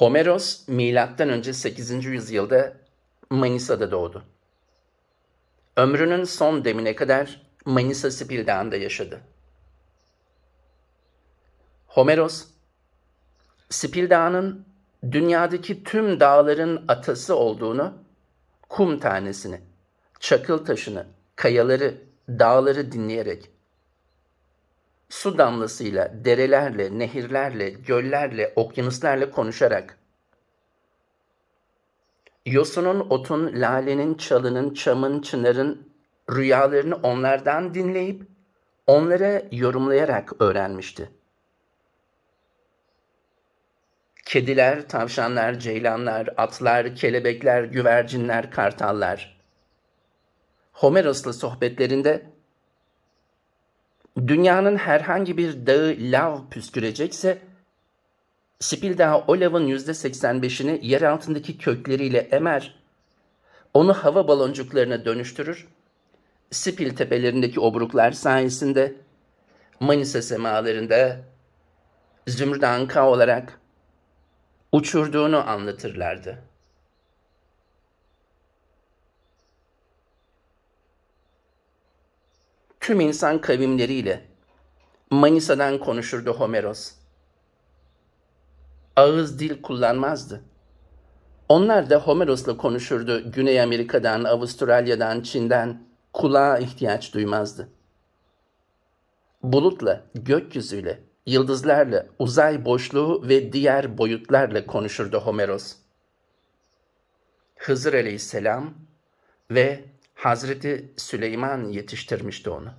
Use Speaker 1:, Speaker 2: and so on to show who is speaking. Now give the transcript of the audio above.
Speaker 1: Homeros milattan önce 8. yüzyılda Manisa'da doğdu. Ömrünün son demine kadar Manisa Sipil Dağı'nda yaşadı. Homeros, Sipil Dağı'nın dünyadaki tüm dağların atası olduğunu, kum tanesini, çakıl taşını, kayaları, dağları dinleyerek su damlasıyla, derelerle, nehirlerle, göllerle, okyanuslarla konuşarak Yosunun, otun, lalenin, çalının, çamın, çınarın rüyalarını onlardan dinleyip onlara yorumlayarak öğrenmişti. Kediler, tavşanlar, ceylanlar, atlar, kelebekler, güvercinler, kartallar. Homeros'la sohbetlerinde dünyanın herhangi bir dağı lav püskürecekse Spildau o lavın %85'ini yer altındaki kökleriyle emer, onu hava baloncuklarına dönüştürür, Spil tepelerindeki obruklar sayesinde Manisa semalarında Zümrüt Anka olarak uçurduğunu anlatırlardı.'' tüm insan kavimleriyle Manisa'dan konuşurdu Homeros. Ağız dil kullanmazdı. Onlar da Homeros'la konuşurdu Güney Amerika'dan, Avustralya'dan, Çin'den kulağa ihtiyaç duymazdı. Bulutla, gökyüzüyle, yıldızlarla, uzay boşluğu ve diğer boyutlarla konuşurdu Homeros. Hızır aleyhisselam ve Hazreti Süleyman yetiştirmişti onu.